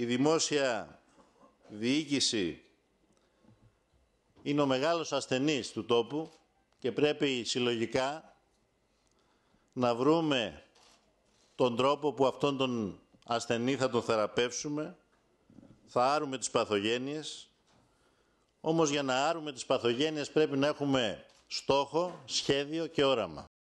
η δημόσια διοίκηση είναι ο μεγάλος ασθενής του τόπου και πρέπει συλλογικά να βρούμε τον τρόπο που αυτόν τον ασθενή θα τον θεραπεύσουμε, θα άρουμε τις παθογένειες, όμως για να άρουμε τις παθογένειες πρέπει να έχουμε στόχο, σχέδιο και όραμα.